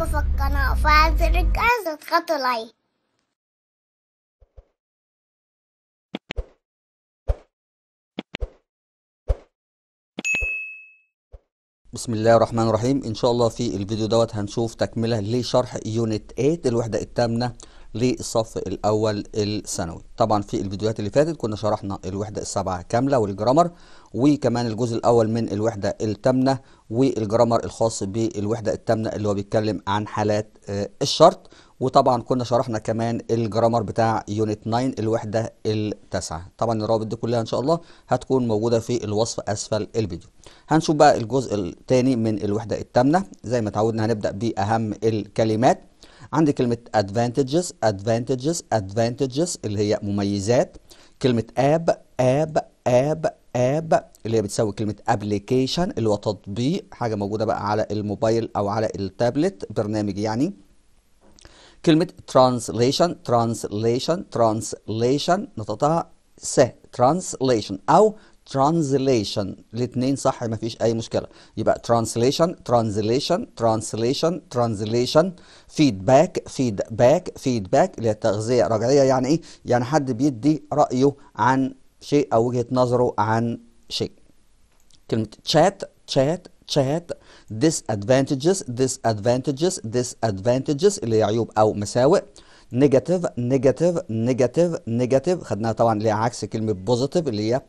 اشترك في القناة وفعل زر الجرس واضغطوا لايك بسم الله الرحمن الرحيم ان شاء الله في الفيديو دوت هنشوف تكمله لشرح يونت 8 الوحده الثامنه للصف الاول الثانوي طبعا في الفيديوهات اللي فاتت كنا شرحنا الوحده السبعه كامله والجرامر وكمان الجزء الاول من الوحده الثامنه والجرامر الخاص بالوحده الثامنه اللي هو بيتكلم عن حالات آه، الشرط وطبعا كنا شرحنا كمان الجرامر بتاع يونت 9 الوحده التاسعه طبعا الروابط دي كلها ان شاء الله هتكون موجوده في الوصف اسفل الفيديو هنشوف بقى الجزء الثاني من الوحده الثامنه زي ما تعودنا هنبدا باهم الكلمات عندي كلمة advantages advantages advantages اللي هي مميزات كلمة اب اب اب اب اللي هي بتساوي كلمة application اللي هو تطبيق حاجة موجودة بقى على الموبايل أو على التابلت برنامج يعني كلمة translation translation translation نطقتها س translation أو ترانزليشن الاثنين صح ما فيش اي مشكله يبقى ترانزليشن ترانزليشن ترانزليشن ترانزليشن فيدباك فيدباك فيدباك اللي هي التغذيه الرجعيه يعني ايه يعني حد بيدي رايه عن شيء او وجهه نظره عن شيء كلمه تشات تشات تشات disadvantages disadvantages disadvantages اللي هي عيوب او مساوئ نيجاتيف نيجاتيف نيجاتيف نيجاتيف خدناها طبعا اللي هي عكس كلمه بوزيتيف اللي هي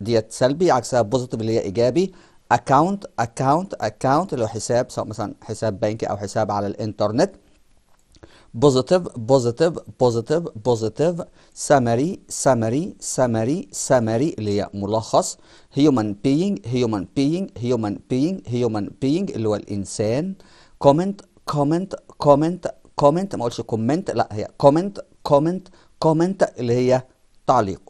ديت سلبي عكسها بوزيتيف اللي هي ايجابي اكونت اكونت اكونت اللي هو حساب سواء مثلا حساب بنكي او حساب على الانترنت بوزيتيف بوزيتيف بوزيتيف بوزيتيف سمري سمري سمري سامري اللي هي ملخص هيومن بينج هيومن بينج هيومن بينج هيومن بينج اللي هو الانسان كومنت كومنت كومنت كومنت ما اقولش كومنت لا هي كومنت كومنت كومنت اللي هي تعليق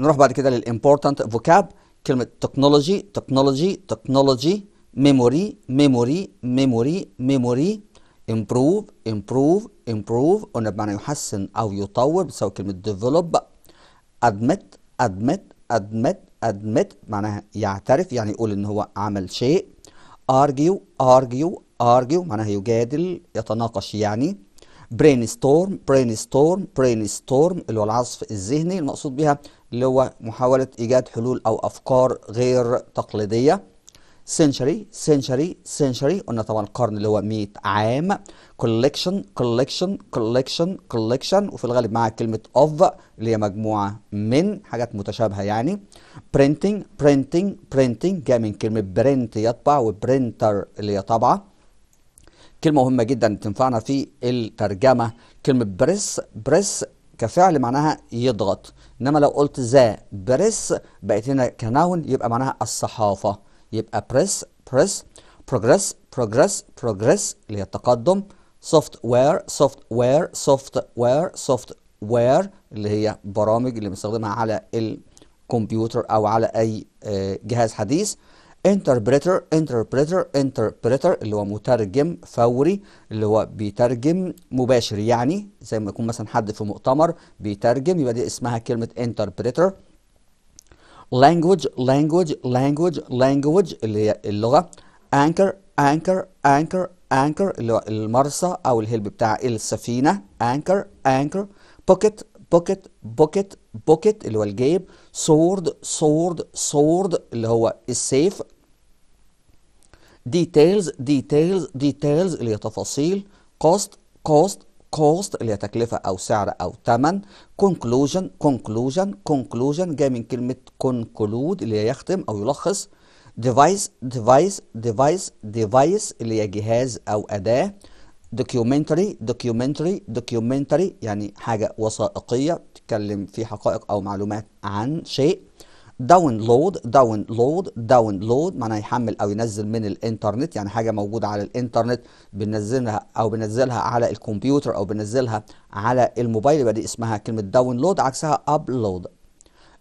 نروح بعد كده للامبورتنت فوكاب كلمه تكنولوجي تكنولوجي تكنولوجي ميموري ميموري ميموري ميموري امبروف امبروف امبروف قلنا بمعنى يحسن او يطور بتساوي كلمه ديفلوب ادمت ادمت ادمت ادمت معناها يعترف يعني يقول ان هو عمل شيء ارجيو ارجيو ارجيو معناها يجادل يتناقش يعني برين برين ستورم ستورم برين ستورم اللي هو العصف الذهني المقصود بها اللي هو محاولة إيجاد حلول أو أفكار غير تقليدية سنشري سنشري سنشري قلنا طبعا القرن اللي هو 100 عام كوليكشن كوليكشن كوليكشن كوليكشن وفي الغالب معاها كلمة اوف اللي هي مجموعة من حاجات متشابهة يعني برينتنج برينتنج برينتنج جاي من كلمة برنت يطبع وبرنتر اللي هي طابعة كلمة مهمة جدا تنفعنا في الترجمة كلمة بريس بريس كفعل معناها يضغط انما لو قلت ذا بريس بقت هنا كناون يبقى معناها الصحافه يبقى بريس بريس بروجريس بروجريس بروجريس اللي هي التقدم سوفت وير سوفت وير سوفت وير سوفت وير اللي هي برامج اللي بنستخدمها على الكمبيوتر او على اي آه، جهاز حديث interpreter interpreter interpreter اللي هو مترجم فوري اللي هو بيترجم مباشر يعني زي ما يكون مثلا حد في مؤتمر بيترجم يبقى دي اسمها كلمة interpreter language language language language اللي هي اللغة anchor anchor anchor anchor اللي هو المرسى او الهلب بتاع السفينة anchor anchor pocket pocket pocket pocket اللي هو الجيب سورد سورد سورد اللي هو السيف ديتيلز ديتيلز ديتيلز اللي هي تفاصيل كوست كوست كوست اللي هي تكلفة أو سعر أو ثمن كونكلوجن كونكلوجن كونكلوجن جاي من كلمة كونكلود اللي هي يختم أو يلخص ديفايس ديفايس ديفايس ديفايس اللي هي جهاز أو أداة دوكيومنتري دوكيومنتري دوكيومنتري يعني حاجة وثائقية تتكلم في حقائق أو معلومات عن شيء داونلود داونلود داونلود معناها يحمل او ينزل من الانترنت يعني حاجه موجوده على الانترنت بننزلها او بنزلها على الكمبيوتر او بنزلها على الموبايل يبقى دي اسمها كلمه داونلود عكسها ابلود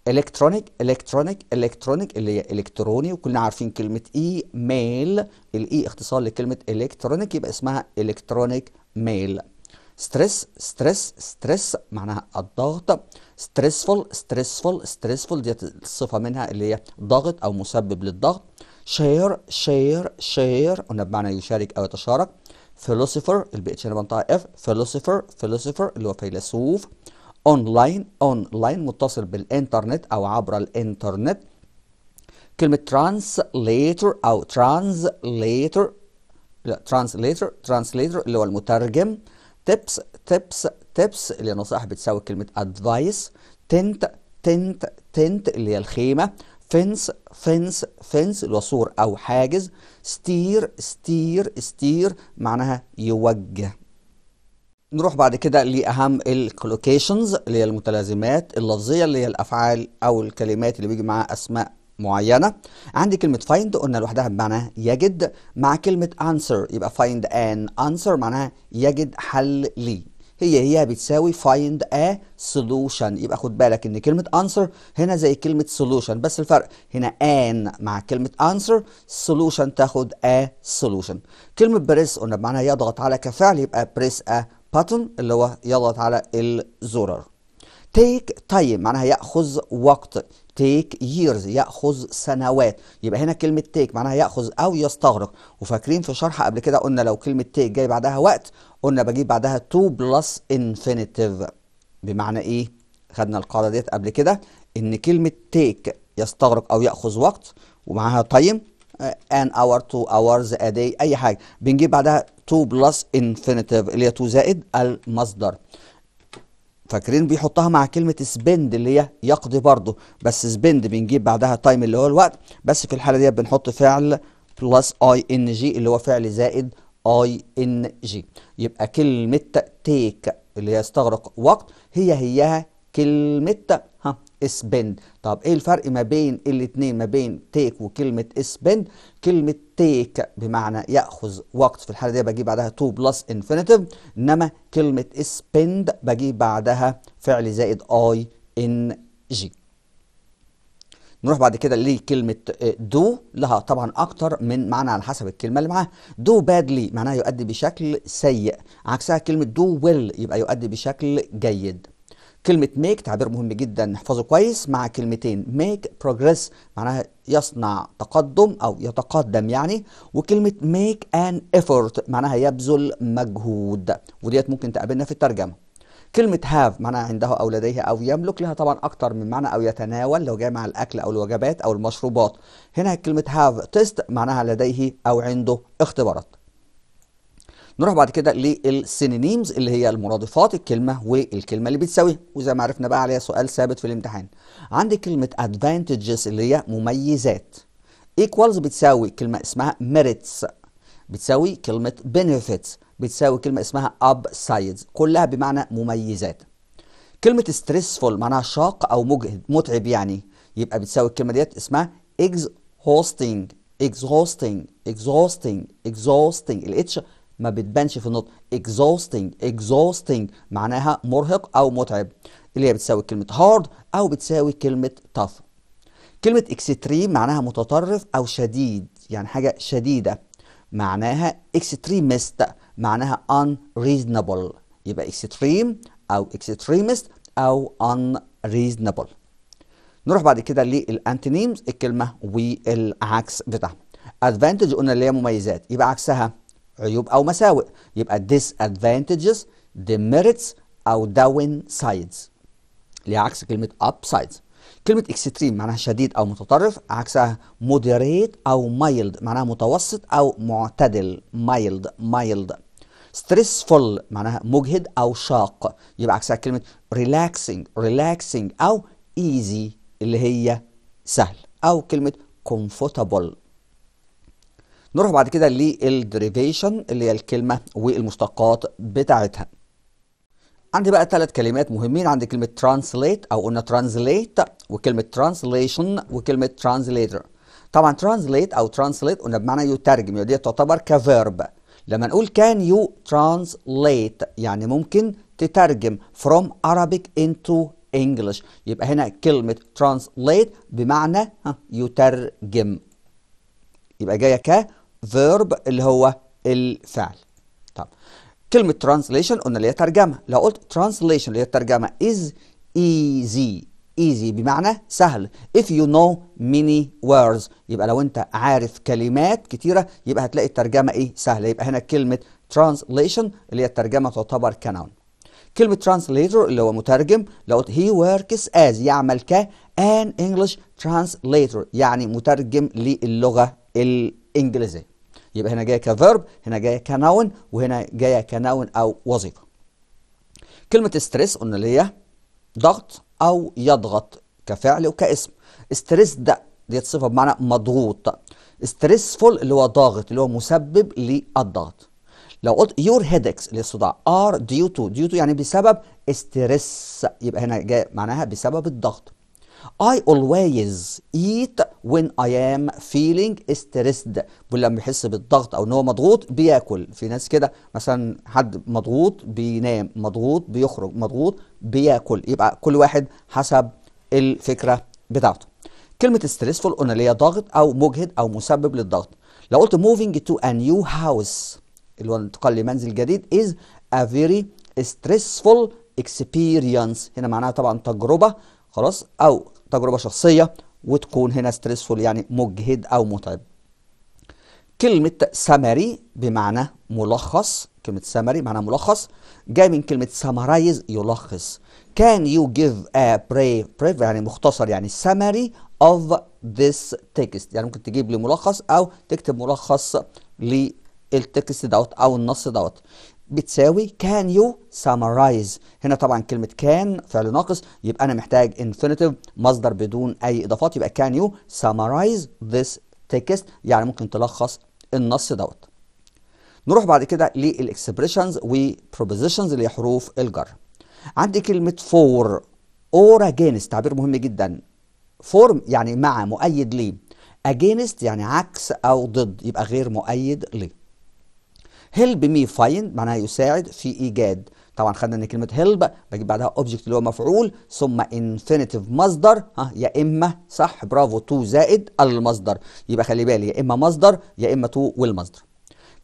الكترونيك الكترونيك الكترونيك اللي هي الكتروني وكلنا عارفين كلمه اي ميل الاي اختصار لكلمه الكترونيك يبقى اسمها الكترونيك ميل ستريس ستريس ستريس معناها الضغط ستريسفول ستريسفول ستريسفول ديت الصفه منها اللي هي ضغط او مسبب للضغط شير شير شير قلنا بمعنى يشارك او يتشارك فيلوسوفر البي اتش هنا منطقه اف فيلوسوفر فيلوسوفر اللي هو فيلسوف اونلاين اونلاين متصل بالانترنت او عبر الانترنت كلمة ترانسليتر أو translator لا ترانسليتر ترانسليتر اللي هو المترجم tips tips tips اللي نصائح بتساوي كلمة أدفايس تنت تنت تنت اللي هي الخيمة فنس فنس فنس اللي هو سور أو حاجز ستير ستير ستير معناها يوجه نروح بعد كده لأهم الكولوكيشنز اللي هي المتلازمات اللفظية اللي هي الأفعال أو الكلمات اللي بيجي معاها أسماء معينة عندي كلمة find قلنا لوحدها بمعنى يجد مع كلمة answer يبقى find an answer معناها يجد حل لي هي هي بتساوي find a solution يبقى خد بالك ان كلمة answer هنا زي كلمة solution بس الفرق هنا an مع كلمة answer solution تاخد a solution كلمة press قلنا بمعنى يضغط على كفعل يبقى press a باترن اللي هو يضغط على الزرار تيك تايم معناها ياخذ وقت تيك ييرز ياخذ سنوات يبقى هنا كلمه تيك معناها ياخذ او يستغرق وفاكرين في شرح قبل كده قلنا لو كلمه تيك جاي بعدها وقت قلنا بجيب بعدها تو بلس انفينيتيف بمعنى ايه خدنا القاعده ديت قبل كده ان كلمه تيك يستغرق او ياخذ وقت ومعاها تايم ان اور تو اورز ا داي اي حاجه بنجيب بعدها تو بلس انفينيتيف اللي هي تو زائد المصدر فاكرين بيحطها مع كلمه سبند اللي هي يقضي برضه بس سبند بنجيب بعدها تايم اللي هو الوقت بس في الحاله دي بنحط فعل بلس اي ان جي اللي هو فعل زائد اي ان جي يبقى كلمه تيك اللي هي استغرق وقت هي هيها كلمه spend طب ايه الفرق ما بين الاثنين ما بين take وكلمة spend كلمة take بمعنى يأخذ وقت في الحالة دي بجيب بعدها to plus infinitive انما كلمة spend بجيب بعدها فعل زائد I N G نروح بعد كده لكلمة دو لها طبعا أكتر من معنى على حسب الكلمة اللي معاها دو بادلي معناها يؤدي بشكل سيء عكسها كلمة دو ويل يبقى يؤدي بشكل جيد كلمة make تعبير مهم جدا نحفظه كويس مع كلمتين make progress معناها يصنع تقدم أو يتقدم يعني وكلمة make an effort معناها يبذل مجهود وديت ممكن تقابلنا في الترجمة كلمة have معناها عنده أو لديه أو يملك لها طبعا أكتر من معنى أو يتناول لو جاي مع الأكل أو الوجبات أو المشروبات هنا كلمة have test معناها لديه أو عنده اختبارات نروح بعد كده للسينينيمز اللي هي المرادفات الكلمه والكلمه اللي بتساويها وزي ما عرفنا بقى عليها سؤال ثابت في الامتحان عندي كلمه ادفانتجز اللي هي مميزات ايكوالز بتساوي كلمه اسمها ميريتس بتساوي كلمه بينيفيتس بتساوي كلمه اسمها اب سايدز كلها بمعنى مميزات كلمه ستريسفول معناها شاق او مجهد متعب يعني يبقى بتساوي الكلمه ديت اسمها exhausting هوستنج exhausting هوستنج الاتش ما بتبانش في النطق exhausting exhausting معناها مرهق او متعب اللي هي بتساوي كلمه hard او بتساوي كلمه tough كلمه extreme معناها متطرف او شديد يعني حاجه شديده معناها extremist معناها unreasonable يبقى extreme او extremist او unreasonable نروح بعد كده للانتينيمز الكلمه والعكس بتاعها ادفانتج قلنا اللي هي مميزات يبقى عكسها عيوب أو مساوئ يبقى disadvantages demerits أو down sides اللي عكس كلمة up sides كلمة extreme معناها شديد أو متطرف عكسها moderate أو مايلد معناها متوسط أو معتدل مايلد مايلد stressful معناها مجهد أو شاق يبقى عكسها كلمة relaxing relaxing أو easy اللي هي سهل أو كلمة comfortable نروح بعد كده للدريفيشن اللي هي الكلمه والمشتقات بتاعتها عندي بقى ثلاث كلمات مهمين عندي كلمه ترانسليت او قلنا ترانسليت وكلمه ترانسليشن وكلمه ترانسليتر طبعا ترانسليت او ترانسليت قلنا بمعنى يترجم دي تعتبر كفيرب لما نقول كان يو ترانسليت يعني ممكن تترجم from Arabic into English يبقى هنا كلمة translate بمعنى يترجم يبقى جاية ك فيرب اللي هو الفعل طب كلمة ترانسليشن قلنا ليها ترجمة لو قلت ترانسليشن اللي هي الترجمة is easy easy بمعنى سهل if you know many words يبقى لو انت عارف كلمات كتيرة يبقى هتلاقي الترجمة ايه سهلة يبقى هنا كلمة translation اللي هي الترجمة تعتبر كنون كلمة translator اللي هو مترجم لو قلت he works as يعمل ك an English translator يعني مترجم للغة انجليزيه يبقى هنا جايه كفيرب هنا جايه كنون وهنا جايه كنون او وظيفه كلمه ستريس قلنا اللي هي ضغط او يضغط كفعل وكاسم ستريس ده ديت صفه بمعنى مضغوط ستريسفول اللي هو ضاغط اللي هو مسبب للضغط لو قلت يور هيدكس اللي الصداع ار ديو تو ديو تو يعني بسبب ستريس يبقى هنا جاي معناها بسبب الضغط I always eat when I am feeling stressed لما بيحس بالضغط او ان هو مضغوط بياكل في ناس كده مثلا حد مضغوط بينام مضغوط بيخرج مضغوط بياكل يبقى كل واحد حسب الفكره بتاعته كلمه ستريسفول قلنا اللي هي ضغط او مجهد او مسبب للضغط لو قلت moving to a new house اللي هو الانتقال لمنزل جديد is a very stressful experience هنا معناها طبعا تجربه خلاص او تجربة شخصية وتكون هنا ستريسفول يعني مجهد أو متعب كلمة سمري بمعنى ملخص كلمة سمري معناها ملخص جاي من كلمة سمرايز يلخص can you give a brief, brief يعني مختصر يعني summary of this text يعني ممكن تجيب لي ملخص او تكتب ملخص للتكست دوت او النص دوت بتساوي كان يو سامرايز هنا طبعا كلمة كان فعل ناقص يبقى أنا محتاج infinitive مصدر بدون أي إضافات يبقى كان يو سامرايز this تكست يعني ممكن تلخص النص دوت نروح بعد كده للإكسبريشنز وبروبوزيشنز اللي هي حروف الجر عندي كلمة فور اور اجينست تعبير مهم جدا فور يعني مع مؤيد ليه اجينست يعني عكس أو ضد يبقى غير مؤيد ليه هيلب مي فايند معناها يساعد في ايجاد طبعا خدنا ان كلمه هيلب بجيب بعدها اوبجكت اللي هو مفعول ثم انفينيتيف مصدر ها يا اما صح برافو تو زائد المصدر يبقى خلي بالي يا اما مصدر يا اما تو والمصدر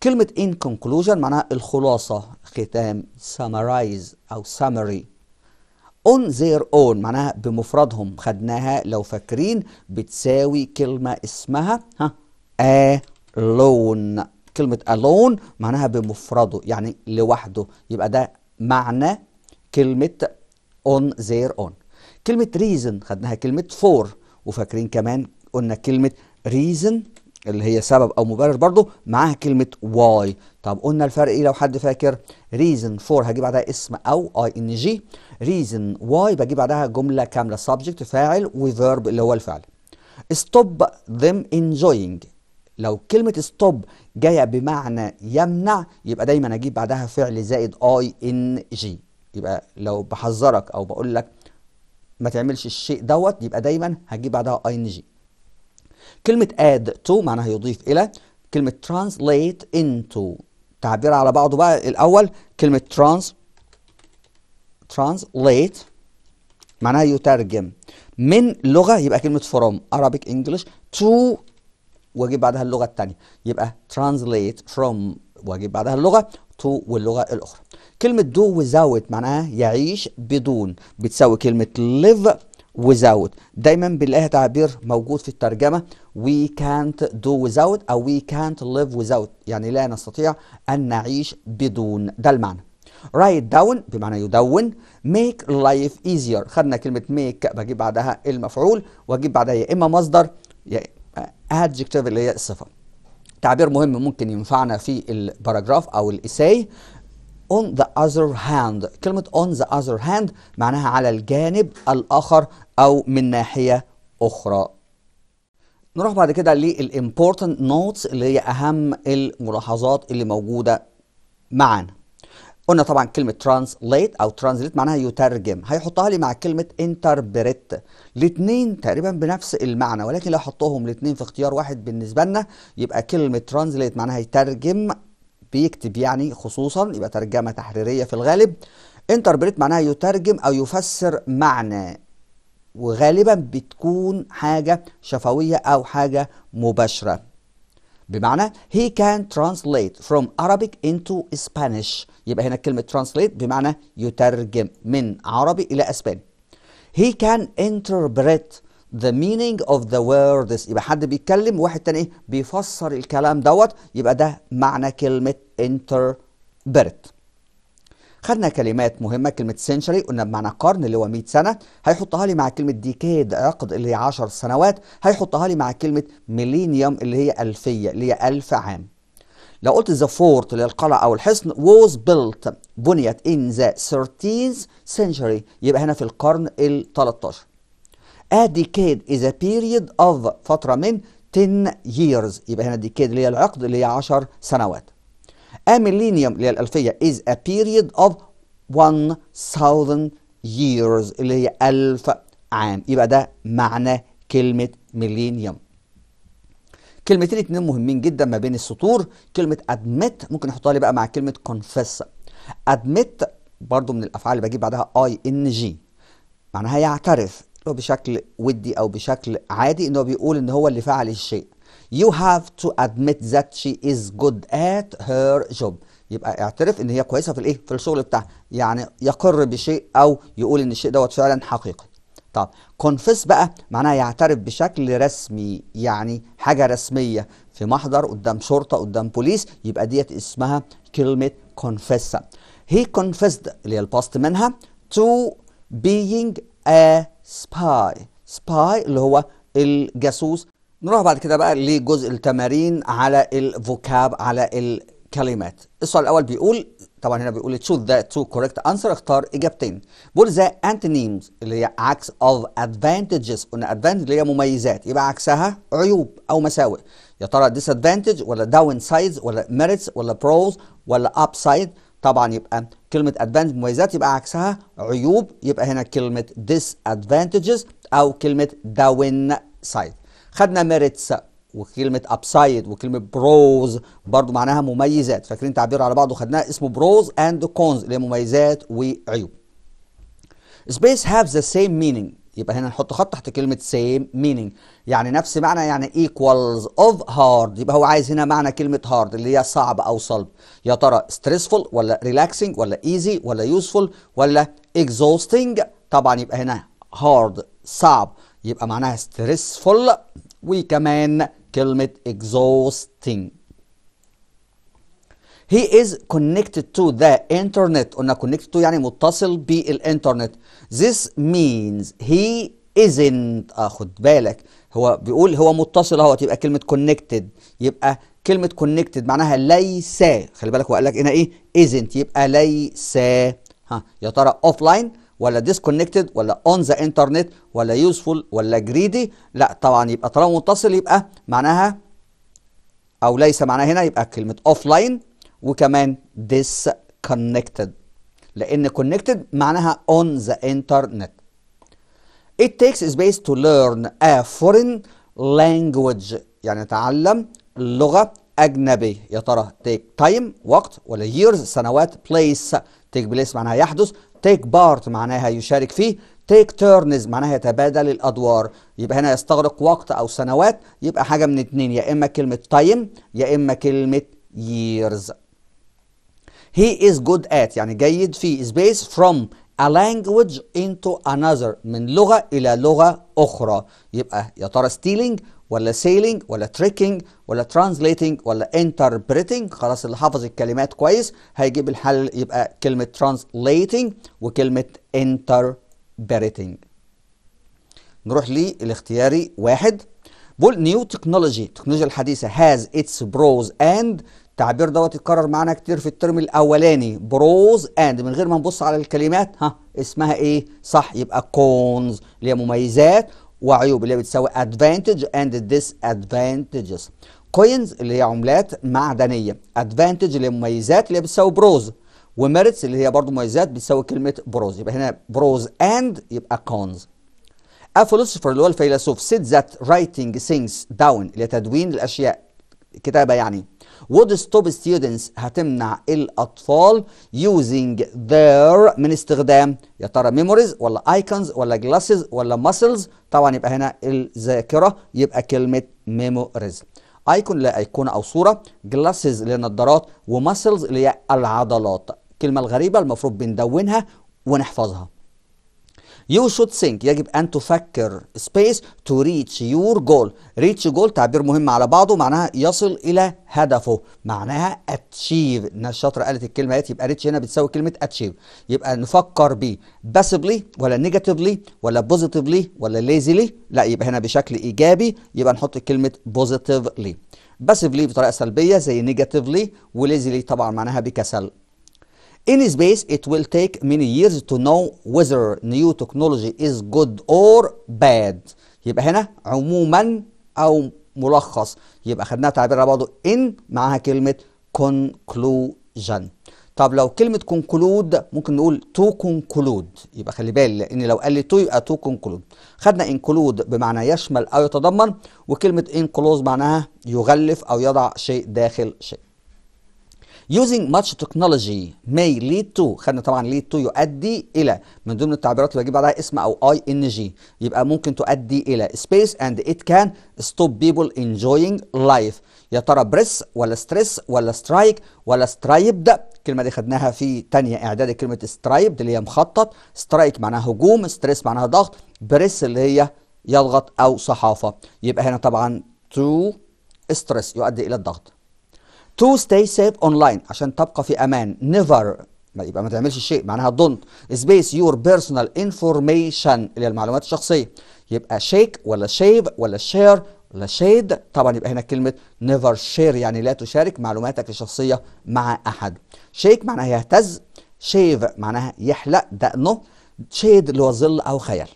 كلمه ان كونكلوجن معناها الخلاصه ختام سامرايز او سامري on their own معناها بمفردهم خدناها لو فاكرين بتساوي كلمه اسمها ها alone كلمة alone معناها بمفرده يعني لوحده يبقى ده معنى كلمة on their own كلمة reason خدناها كلمة for وفاكرين كمان قلنا كلمة reason اللي هي سبب أو مبرر برضه معاها كلمة why طب قلنا الفرق إيه لو حد فاكر reason for هجيب بعدها اسم أو ing reason why بجيب بعدها جملة كاملة subject فاعل وverb اللي هو الفعل stop them enjoying لو كلمة ستوب جاية بمعنى يمنع يبقى دايما اجيب بعدها فعل زائد اي ان جي يبقى لو بحذرك او بقول لك ما تعملش الشيء دوت يبقى دايما هجيب بعدها اي ان جي كلمة اد تو معناها يضيف إلى كلمة ترانسليت انتو تعبير على بعضه بقى الأول كلمة ترانس ترانسليت معناها يترجم من لغة يبقى كلمة فروم Arabic English to واجيب بعدها اللغه الثانيه يبقى translate from واجيب بعدها اللغه to واللغه الاخرى كلمه do without معناها يعيش بدون بتساوي كلمه live without دايما بنلاقيها تعبير موجود في الترجمه we can't do without او we can't live without يعني لا نستطيع ان نعيش بدون ده المعنى write down بمعنى يدون make life easier خدنا كلمه make بجيب بعدها المفعول واجيب بعدها يا اما مصدر يا ادجكتيف اللي هي الصفه تعبير مهم ممكن ينفعنا في الباراجراف او الاساي on the other hand كلمة on the other hand معناها على الجانب الآخر أو من ناحية أخرى نروح بعد كده للimportant notes اللي هي أهم الملاحظات اللي موجودة معانا قلنا طبعا كلمة ترانسليت أو ترانسليت معناها يترجم هيحطها لي مع كلمة انتربريت الاثنين تقريبا بنفس المعنى ولكن لو حطهم الاثنين في اختيار واحد بالنسبة لنا يبقى كلمة ترانسليت معناها يترجم بيكتب يعني خصوصا يبقى ترجمة تحريرية في الغالب انتربريت معناها يترجم أو يفسر معنى وغالبا بتكون حاجة شفوية أو حاجة مباشرة بمعنى he can translate from Arabic into Spanish يبقى هنا كلمة translate بمعنى يترجم من عربي إلى أسباني he can interpret the meaning of the words يبقى حد بيتكلم واحد تاني بيفسر الكلام دوت يبقى ده معنى كلمة interpret خدنا كلمات مهمة كلمة سنشري قلنا بمعنى قرن اللي هو 100 سنة هيحطها لي مع كلمة ديكيد عقد اللي هي 10 سنوات هيحطها لي مع كلمة ميلينيوم اللي هي ألفية اللي هي ألف عام لو قلت ذا فورت اللي القلعة أو الحصن was built بنيت in the 13th century يبقى هنا في القرن ال 13 A decade is a period of فترة من 10 years يبقى هنا decade اللي هي العقد اللي هي 10 سنوات A millennium للألفية is a period of 1000 years اللي هي ألف عام يبقى ده معنى كلمة ميلينيوم كلمتين اتنين مهمين جدا ما بين السطور كلمة admit ممكن نحطها لي بقى مع كلمة confess admit برضو من الأفعال اللي بجيب بعدها اي ان جي معناها يعترف بشكل ودي أو بشكل عادي إن هو بيقول إن هو اللي فعل الشيء you have to admit that she is good at her job يبقى اعترف ان هي كويسه في الايه في الشغل بتاعها يعني يقر بشيء او يقول ان الشيء دوت فعلا حقيقي طب كونفيس بقى معناها يعترف بشكل رسمي يعني حاجه رسميه في محضر قدام شرطه قدام بوليس يبقى ديت اسمها كلمه كونفيس. هي confessed اللي هي الباست منها to being a spy spy اللي هو الجاسوس نروح بعد كده بقى لجزء التمارين على الفوكاب على الكلمات السؤال الاول بيقول طبعا هنا بيقول تشوز ذا تو كوريكت انسر اختار اجابتين بيقول ذا انتونيمز اللي هي عكس اوف ادفانتجز قلنا ادفانتج اللي هي مميزات يبقى عكسها عيوب او مساوئ يا ترى ديس ادفانتج ولا داون سايدز ولا ميريتس ولا بروز ولا اب سايد طبعا يبقى كلمة ادفانتج مميزات يبقى عكسها عيوب يبقى هنا كلمة ديس ادفانتجز أو كلمة داون سايد خدنا ميريتس وكلمه ابسايد وكلمه بروز برضو معناها مميزات فاكرين تعبير على بعضه خدناها اسمه بروز اند كونز اللي هي مميزات وعيوب سبيس هاف ذا سيم مينينج يبقى هنا نحط خط تحت كلمه سيم مينينج يعني نفس معنى يعني ايكوالز اوف هارد يبقى هو عايز هنا معنى كلمه هارد اللي هي صعب او صلب يا ترى ستريسفول ولا ريلاكسنج ولا ايزي ولا يوسفول ولا اكزوستنج طبعا يبقى هنا هارد صعب يبقى معناها ستريسفول وكمان كلمة exhausting He is connected to the internet قلنا connected to يعني متصل بالإنترنت This means he isn't آه خد بالك هو بيقول هو متصل اهوت يبقى كلمة connected يبقى كلمة connected معناها ليس خلي بالك هو قال لك هنا ايه isn't يبقى ليس ها يا ترى offline ولا ديسكونكتد ولا اون ذا انترنت ولا يوزفول ولا جريدي لا طبعا يبقى طالما متصل يبقى معناها او ليس معناها هنا يبقى كلمه اوف لاين وكمان disconnected لان connected معناها on the internet it takes space to learn a foreign language يعني نتعلم لغه اجنبيه يا ترى take time وقت ولا years سنوات place take place معناها يحدث تيك بارت معناها يشارك فيه تيك تيرنز معناها يتبادل الادوار يبقى هنا يستغرق وقت او سنوات يبقى حاجه من اتنين يا اما كلمه تايم يا اما كلمه years he is good at يعني جيد في space from a language into another من لغة إلى لغة أخرى يبقى يا ترى stealing ولا سيلينج ولا تريكينج ولا ترانسليتنج ولا انتربريتنج خلاص اللي حافظ الكلمات كويس هيجيب الحل يبقى كلمة ترانسليتنج وكلمة انتربريتنج نروح للاختياري واحد بول نيو تكنولوجي التكنولوجيا الحديثة هاز اتس بروز اند التعبير دوت اتكرر معانا كتير في الترم الاولاني بروز اند من غير ما نبص على الكلمات ها اسمها ايه صح يبقى كونز اللي هي مميزات وعيوب اللي بتساوي advantage and disadvantages كوينز اللي هي عملات معدنيه advantage اللي هي مميزات اللي هي بتساوي بروز وميرتس اللي هي برضو مميزات بتساوي كلمه بروز يبقى هنا بروز اند يبقى كونز A philosopher اللي هو الفيلسوف said that writing things down اللي تدوين الاشياء كتابه يعني would stop students هتمنع الأطفال using their من استخدام يا ترى memories ولا icons ولا glasses ولا muscles طبعا يبقى هنا الذاكرة يبقى كلمة memories ايكون لايقونه او صوره جلاسز لنظارات وماسلز اللي هي العضلات الكلمه الغريبه المفروض بندونها ونحفظها You should think يجب أن تفكر space to reach your goal reach goal تعبير مهم على بعضه معناها يصل إلى هدفه معناها achieve الناس الشاطرة قالت الكلمة دي يبقى reach هنا بتساوي كلمة achieve يبقى نفكر بيه passively ولا negatively ولا positively ولا lazily لا يبقى هنا بشكل إيجابي يبقى نحط كلمة positively passively بطريقة سلبية زي negatively ولازلي طبعا معناها بكسل In space, it will take many years to know whether new technology is good or bad. يبقى هنا عموما أو ملخص يبقى خدناها تعبيرها برضه in معاها كلمة conclusion. طب لو كلمة conclude ممكن نقول to conclude يبقى خلي بالي لأن لو قال لي to يبقى to conclude. خدنا include بمعنى يشمل أو يتضمن وكلمة enclose معناها يغلف أو يضع شيء داخل شيء. using much technology may lead to خدنا طبعا lead to يؤدي الى من ضمن التعبيرات اللي بجيب بعدها اسم او اي ان جي يبقى ممكن تؤدي الى space and it can stop people enjoying life يا ترى بريس ولا ستريس ولا سترايك ولا ده الكلمه دي خدناها في ثانيه اعداد كلمه سترايب اللي هي مخطط سترايك معناها هجوم ستريس معناها ضغط بريس اللي هي يضغط او صحافه يبقى هنا طبعا تو ستريس يؤدي الى الضغط to سيف اون لاين عشان تبقى في امان نيفر ما يبقى ما تعملش شيء معناها دونت سبيس يور بيرسونال انفورميشن اللي هي المعلومات الشخصيه يبقى شيك ولا شيف ولا شير ولا شيد طبعا يبقى هنا كلمه نيفر شير يعني لا تشارك معلوماتك الشخصيه مع احد شيك معناها يهتز شيف معناها يحلق دقنه شيد اللي هو ظل او خيال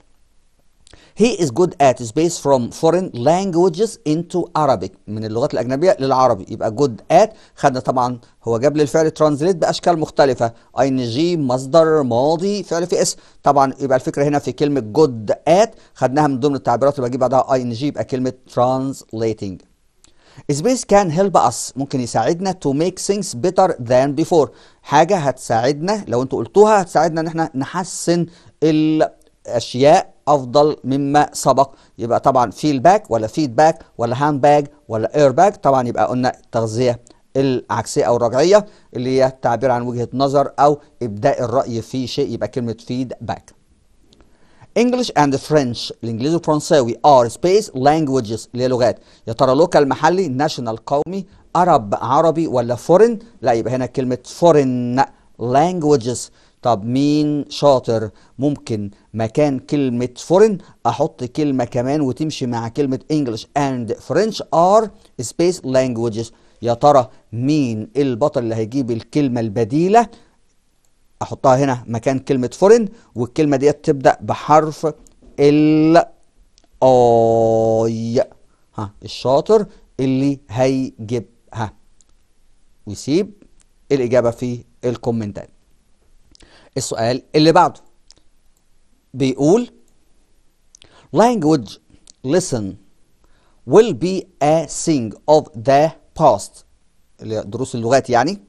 He is good at سبيس فروم from foreign languages into Arabic من اللغات الأجنبية للعربي يبقى good at خدنا طبعا هو جاب لي الفعل ترانزليت بأشكال مختلفة جي مصدر ماضي فعل في اسم طبعا يبقى الفكرة هنا في كلمة good at خدناها من ضمن التعبيرات اللي بجيب بعدها جي يبقى كلمة translating Space can help us ممكن يساعدنا to make things better than before حاجة هتساعدنا لو انتوا قلتوها هتساعدنا ان احنا نحسن الأشياء افضل مما سبق يبقى طبعا فيدباك باك ولا فيد باك ولا هاند باج ولا اير باك طبعا يبقى قلنا التغذيه العكسيه او الرجعيه اللي هي تعبير عن وجهه نظر او ابداء الراي في شيء يبقى كلمه فيد باك English and French الانجليزي والفرنساوي are space languages اللي هي لغات يا ترى لوكال محلي ناشونال قومي عرب عربي ولا فورن لا يبقى هنا كلمه فورن languages طب مين شاطر ممكن مكان كلمة فورين أحط كلمة كمان وتمشي مع كلمة English and French are space languages يا ترى مين البطل اللي هيجيب الكلمة البديلة أحطها هنا مكان كلمة فورين والكلمة ديت تبدأ بحرف ال آي ها الشاطر اللي هيجيبها ويسيب الإجابة في الكومنتات السؤال اللي بعده بيقول language listen will be a thing of the past دروس اللغات يعني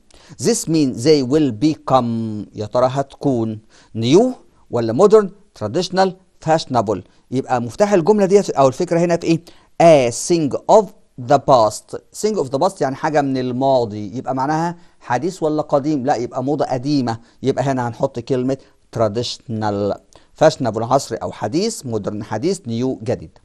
this means they will become يا ترى هتكون new ولا modern traditional fashionable يبقى مفتاح الجمله ديت او الفكره هنا في ايه a thing of the past thing of the past يعني حاجه من الماضي يبقى معناها حديث ولا قديم لا يبقى موضة قديمة يبقى هنا هنحط كلمة traditional fashionable عصري أو حديث مودرن حديث نيو جديد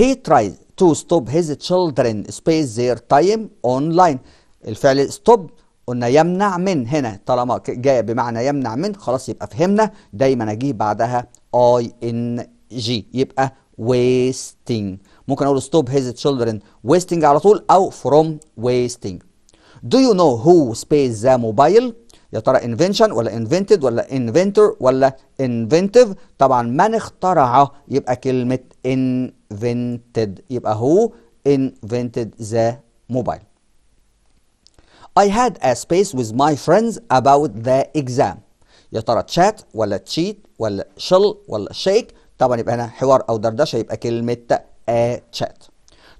he tried to stop his children space their time online الفعل stop قلنا يمنع من هنا طالما جاية بمعنى يمنع من خلاص يبقى فهمنا دايما اجيب بعدها اي ان جي يبقى wasting ممكن اقول stop his children wasting على طول او from wasting Do you know who space the mobile؟ يا ترى invention ولا invented ولا inventor ولا inventive طبعا من اخترع يبقى كلمة invented يبقى هو invented the mobile I had a space with my friends about the exam يا ترى chat ولا cheat ولا shell ولا shake طبعا يبقى هنا حوار او دردشه يبقى كلمه a chat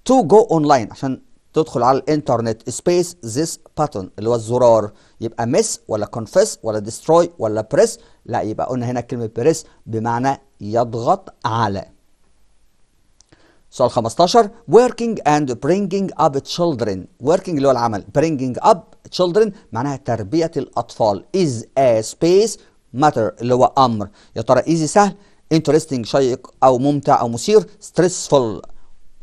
to go online عشان تدخل على الانترنت سبيس ذيس باتون اللي هو الزرار يبقى مس ولا كونفيس ولا ديستروي ولا بريس لا يبقى قلنا هنا كلمه بريس بمعنى يضغط على سؤال 15 working and bringing up children working اللي هو العمل bringing up children معناها تربية الأطفال is a space matter اللي هو أمر يا ترى ايزي سهل interesting شيق أو ممتع أو مثير stressful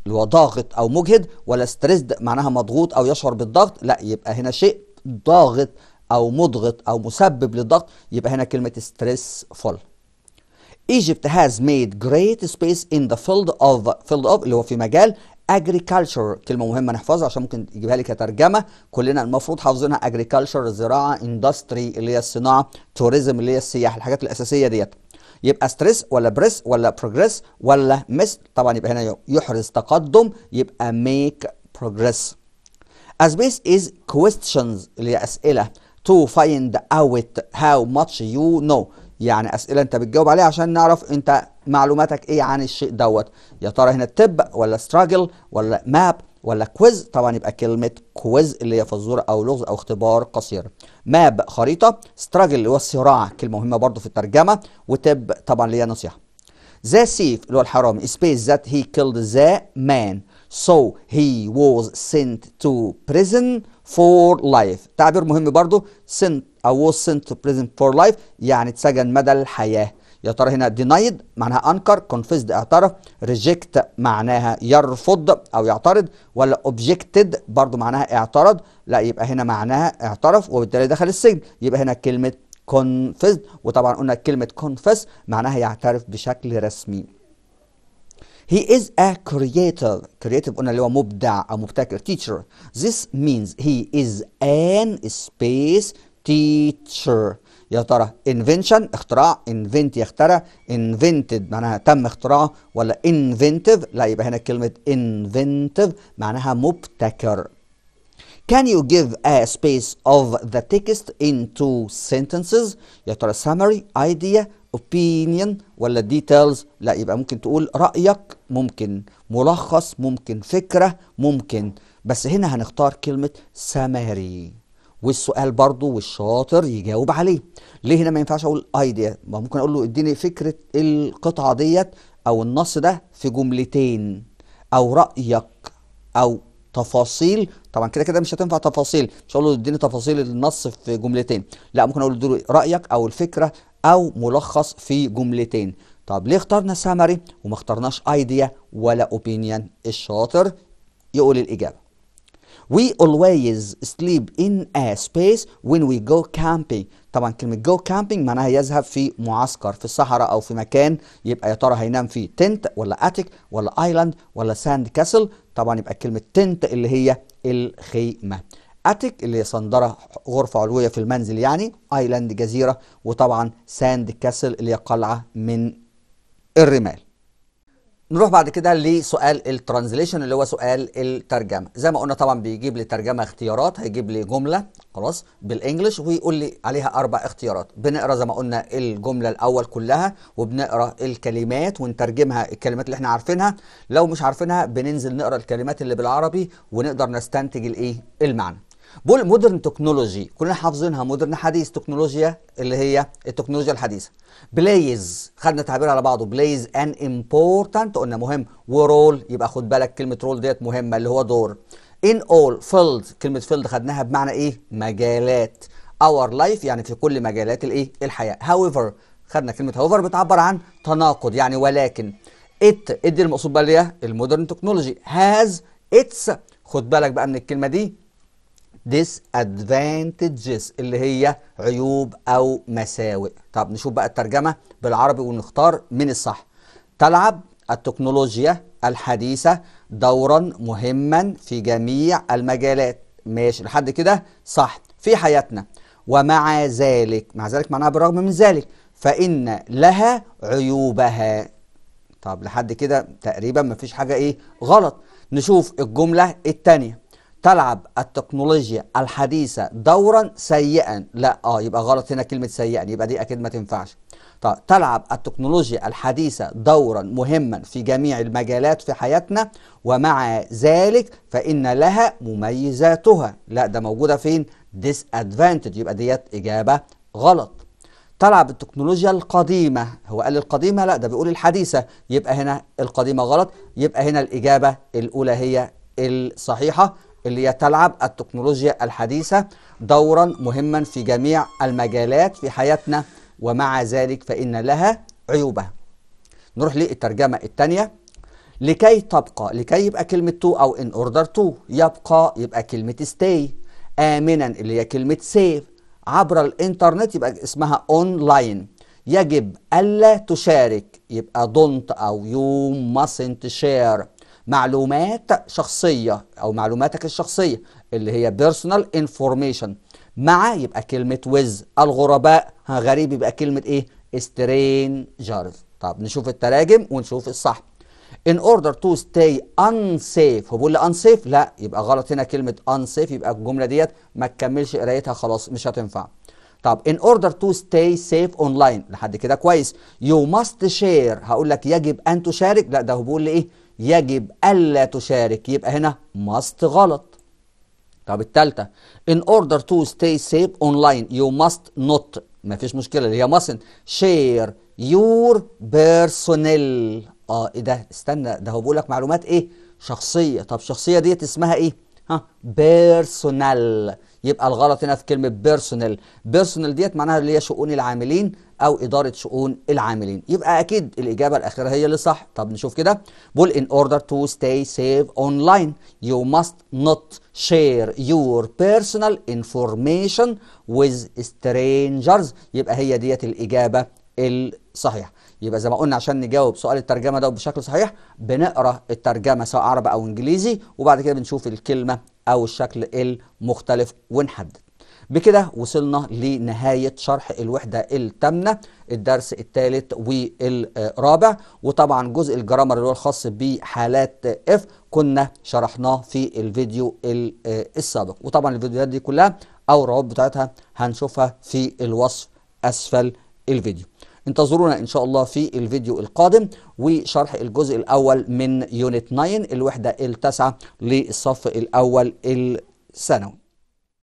اللي هو ضاغط او مجهد ولا ستريسد معناها مضغوط او يشعر بالضغط لا يبقى هنا شيء ضاغط او مضغط او مسبب للضغط يبقى هنا كلمه فول Egypt has made great space in the field of field of اللي هو في مجال agriculture كلمة مهمة نحفظها عشان ممكن تجيبها لي كترجمة كلنا المفروض حافظينها agriculture الزراعة industry اللي هي الصناعة tourism اللي هي السياحة الحاجات الأساسية ديت يبقى ستريس ولا بريس ولا بروجريس ولا مس طبعا يبقى هنا يحرز تقدم يبقى ميك بروجريس as this is questions اللي هي اسئله to find out how much you know يعني اسئله انت بتجاوب عليها عشان نعرف انت معلوماتك ايه عن الشيء دوت يا ترى هنا تب ولا struggle ولا map ولا كويز طبعا يبقى كلمة كويز اللي هي فزورة أو لغز أو اختبار قصير ماب خريطة ستراجل اللي هو الصراع كلمة مهمة برضو في الترجمة وتب طبعا اللي هي نصيحة ذا سيف اللي هو الحرامي سبيس ذات هي كيلد ذا مان so he was sent to prison for life تعبير مهم برضو sent أو was sent to prison for life يعني اتسجن مدى الحياة يا ترى هنا denied معناها انكر confessed اعترف reject معناها يرفض او يعترض ولا objected برضو معناها اعترض لا يبقى هنا معناها اعترف وبالتالي دخل السجن يبقى هنا كلمه confessed وطبعا قلنا كلمه confess معناها يعترف بشكل رسمي He is a creator. Creative قلنا اللي هو مبدع أو مبتكر. Teacher. This means he is an space teacher. يا ترى invention اختراع انفنت يخترع invented معناها تم اختراعه ولا انفنتيف لا يبقى هنا كلمة انفنتيف معناها مبتكر Can you give a space of the text in two sentences يا ترى summary idea opinion ولا details لا يبقى ممكن تقول رأيك ممكن ملخص ممكن فكرة ممكن بس هنا هنختار كلمة summary والسؤال برضه والشاطر يجاوب عليه ليه هنا ما ينفعش اقول ايديا ما ممكن اقول له اديني فكره القطعه ديت او النص ده في جملتين او رايك او تفاصيل طبعا كده كده مش هتنفع تفاصيل مش هقول له اديني تفاصيل النص في جملتين لا ممكن اقول له رايك او الفكره او ملخص في جملتين طب ليه اخترنا سامري وما اخترناش ايديا ولا اوبينيون الشاطر يقول الاجابه We always sleep in a space when we go camping طبعا كلمة جو كامبينج معناها يذهب في معسكر في الصحراء أو في مكان يبقى يا ترى هينام فيه تنت ولا اتيك ولا آيلاند ولا ساند كاسل طبعا يبقى كلمة تنت اللي هي الخيمة اتيك اللي هي صندرة غرفة علوية في المنزل يعني آيلاند جزيرة وطبعا ساند كاسل اللي هي قلعة من الرمال نروح بعد كده لسؤال الترانزليشن اللي هو سؤال الترجمه زي ما قلنا طبعا بيجيب لي ترجمه اختيارات هيجيب لي جمله خلاص بالانجلش ويقول لي عليها اربع اختيارات بنقرا زي ما قلنا الجمله الاول كلها وبنقرا الكلمات ونترجمها الكلمات اللي احنا عارفينها لو مش عارفينها بننزل نقرا الكلمات اللي بالعربي ونقدر نستنتج الايه المعنى بقول مودرن تكنولوجي كلنا حافظينها مودرن حديث تكنولوجيا اللي هي التكنولوجيا الحديثه بلايز خدنا تعبير على بعضه بلايز ان امبورتنت قلنا مهم ورول يبقى خد بالك كلمه رول ديت مهمه اللي هو دور ان اول فيلد كلمه فيلد خدناها بمعنى ايه مجالات اور لايف يعني في كل مجالات الايه الحياه هاويفر خدنا كلمه هاويفر بتعبر عن تناقض يعني ولكن ات ادي المقصود بقى المودرن تكنولوجي هاز اتس خد بالك بقى من الكلمه دي disadvantages اللي هي عيوب أو مساوئ طب نشوف بقى الترجمة بالعربي ونختار من الصح تلعب التكنولوجيا الحديثة دورا مهما في جميع المجالات ماشي لحد كده صح في حياتنا ومع ذلك مع ذلك معناها بالرغم من ذلك فإن لها عيوبها طب لحد كده تقريبا مفيش حاجة ايه غلط نشوف الجملة الثانيه تلعب التكنولوجيا الحديثة دورا سيئا لا اه يبقى غلط هنا كلمة سيئا يبقى دي اكيد ما تنفعش طب تلعب التكنولوجيا الحديثة دورا مهما في جميع المجالات في حياتنا ومع ذلك فإن لها مميزاتها لا ده موجودة فين disadvantage يبقى ديت إجابة غلط تلعب التكنولوجيا القديمة هو قال القديمة لا ده بيقول الحديثة يبقى هنا القديمة غلط يبقى هنا الإجابة الأولى هي الصحيحة اللي هي تلعب التكنولوجيا الحديثة دورا مهما في جميع المجالات في حياتنا ومع ذلك فإن لها عيوبها نروح للترجمة الثانية لكي تبقى لكي يبقى كلمة تو أو إن أوردر تو يبقى يبقى كلمة ستاي آمنا اللي هي كلمة سيف عبر الإنترنت يبقى اسمها أونلاين يجب ألا تشارك يبقى دونت أو يو mustn't شير معلومات شخصية أو معلوماتك الشخصية اللي هي بيرسونال انفورميشن مع يبقى كلمة ويز الغرباء غريب يبقى كلمة إيه strangers طب نشوف التراجم ونشوف الصح in order to stay unsafe هو بيقول لي unsafe لا يبقى غلط هنا كلمة unsafe يبقى الجملة ديت ما تكملش قرايتها خلاص مش هتنفع طب in order to stay safe online لحد كده كويس you must share هقول لك يجب أن تشارك لا ده هو بيقول لي إيه يجب ألا تشارك يبقى هنا ماست غلط طب التالتة in order to stay safe online you must not ما فيش مشكلة اللي هي mustn't share your personal اه ايه ده استنى ده هو بيقول لك معلومات ايه شخصية طب الشخصية ديت اسمها ايه ها بيرسونال يبقى الغلط هنا في كلمه بيرسونال بيرسونال ديت معناها اللي هي شؤون العاملين او اداره شؤون العاملين يبقى اكيد الاجابه الاخيره هي اللي صح طب نشوف كده بول ان اوردر تو ستاي سيف اونلاين يو ماست نوت شير يور بيرسونال انفورميشن ويز سترينجرز يبقى هي ديت الاجابه الصحيحه يبقى زي ما قلنا عشان نجاوب سؤال الترجمه ده بشكل صحيح بنقرا الترجمه سواء عربي او انجليزي وبعد كده بنشوف الكلمه او الشكل المختلف ونحدد بكده وصلنا لنهاية شرح الوحدة التامنة الدرس الثالث والرابع وطبعا جزء الجرامر اللي هو الخاص بحالات اف كنا شرحناه في الفيديو السابق وطبعا الفيديوهات دي كلها او الروابط بتاعتها هنشوفها في الوصف اسفل الفيديو انتظرونا ان شاء الله في الفيديو القادم وشرح الجزء الاول من يونت 9 الوحده التاسعه للصف الاول الثانوي